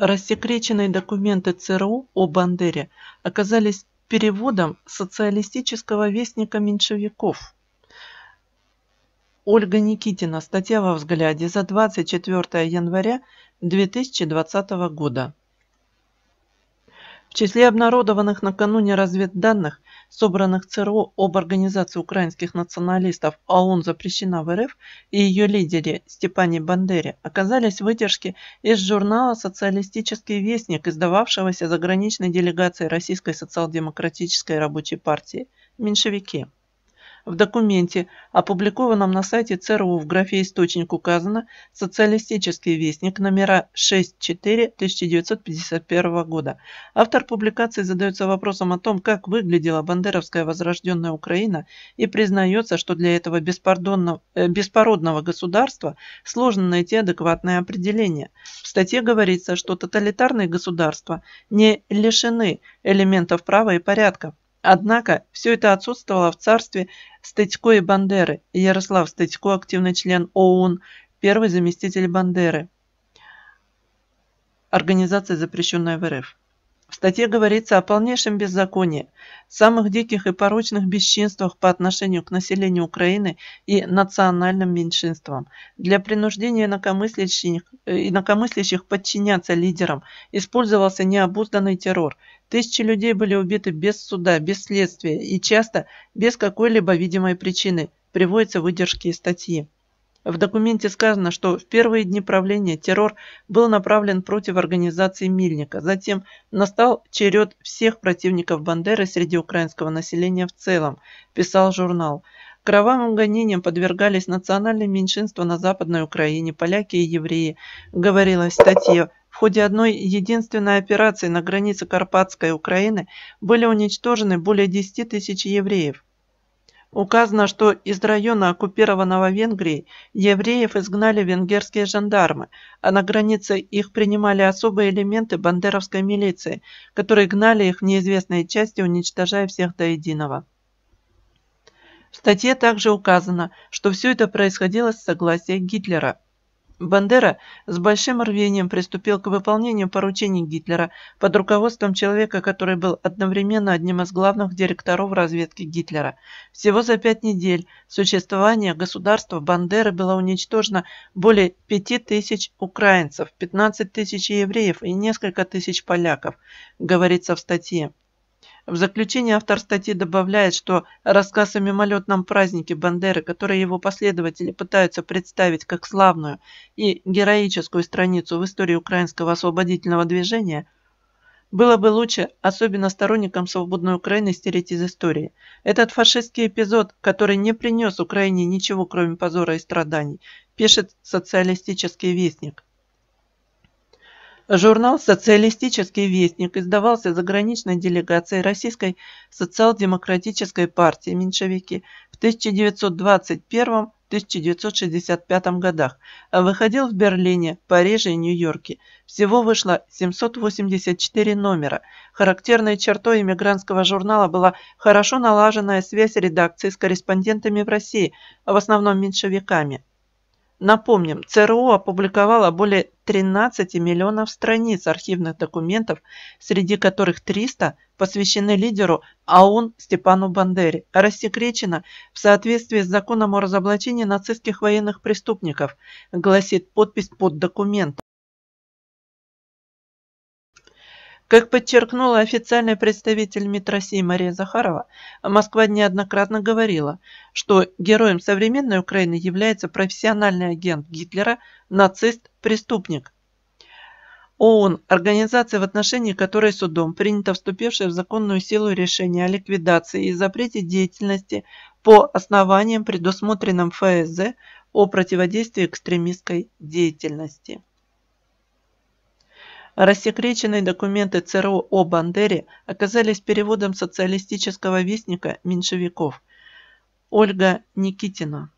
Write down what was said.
Рассекреченные документы ЦРУ о Бандере оказались переводом социалистического вестника меньшевиков. Ольга Никитина, статья во взгляде за 24 января 2020 года числе обнародованных накануне разведданных, собранных ЦРУ об организации украинских националистов ООН а запрещена в РФ и ее лидере Степане Бандере, оказались выдержки из журнала «Социалистический вестник», издававшегося заграничной делегацией Российской социал-демократической рабочей партии «Меньшевики». В документе, опубликованном на сайте ЦРУ в графе «Источник» указано «Социалистический вестник» номера 64 1951 года. Автор публикации задается вопросом о том, как выглядела бандеровская возрожденная Украина и признается, что для этого э, беспородного государства сложно найти адекватное определение. В статье говорится, что тоталитарные государства не лишены элементов права и порядка, Однако все это отсутствовало в царстве Стычко и Бандеры. Ярослав Стычко, активный член ОУН, первый заместитель Бандеры. Организация, запрещенная в РФ. В статье говорится о полнейшем беззаконии, самых диких и порочных бесчинствах по отношению к населению Украины и национальным меньшинствам. Для принуждения инакомыслящих, э, инакомыслящих подчиняться лидерам использовался необузданный террор. Тысячи людей были убиты без суда, без следствия и часто без какой-либо видимой причины. Приводятся выдержки из статьи. В документе сказано, что в первые дни правления террор был направлен против организации Мильника. Затем настал черед всех противников Бандеры среди украинского населения в целом, писал журнал. Кровавым гонениям подвергались национальные меньшинства на Западной Украине, поляки и евреи, говорилось в статье. В ходе одной единственной операции на границе Карпатской Украины были уничтожены более 10 тысяч евреев. Указано, что из района, оккупированного Венгрией, евреев изгнали венгерские жандармы, а на границе их принимали особые элементы бандеровской милиции, которые гнали их в неизвестные части, уничтожая всех до единого. В статье также указано, что все это происходило с согласия Гитлера – Бандера с большим рвением приступил к выполнению поручений Гитлера под руководством человека, который был одновременно одним из главных директоров разведки Гитлера. Всего за пять недель существования государства Бандеры было уничтожено более пяти тысяч украинцев, 15 тысяч евреев и несколько тысяч поляков, говорится в статье. В заключение автор статьи добавляет, что рассказ о мимолетном празднике Бандеры, который его последователи пытаются представить как славную и героическую страницу в истории украинского освободительного движения, было бы лучше, особенно сторонникам свободной Украины, стереть из истории. Этот фашистский эпизод, который не принес Украине ничего, кроме позора и страданий, пишет социалистический вестник. Журнал «Социалистический вестник» издавался заграничной делегацией Российской социал-демократической партии «Меньшевики» в 1921-1965 годах, а выходил в Берлине, Париже и Нью-Йорке. Всего вышло 784 номера. Характерной чертой иммигрантского журнала была хорошо налаженная связь редакции с корреспондентами в России, в основном меньшевиками. Напомним, ЦРУ опубликовало более 13 миллионов страниц архивных документов, среди которых 300 посвящены лидеру АУН Степану Бандере, рассекречено в соответствии с законом о разоблачении нацистских военных преступников, гласит подпись под документом. Как подчеркнула официальный представитель МИД России Мария Захарова, Москва неоднократно говорила, что героем современной Украины является профессиональный агент Гитлера, нацист-преступник. ООН – организация, в отношении которой судом принято вступившее в законную силу решение о ликвидации и запрете деятельности по основаниям, предусмотренным ФСЗ о противодействии экстремистской деятельности. Рассекреченные документы ЦРУ о Бандере оказались переводом социалистического вестника меньшевиков. Ольга Никитина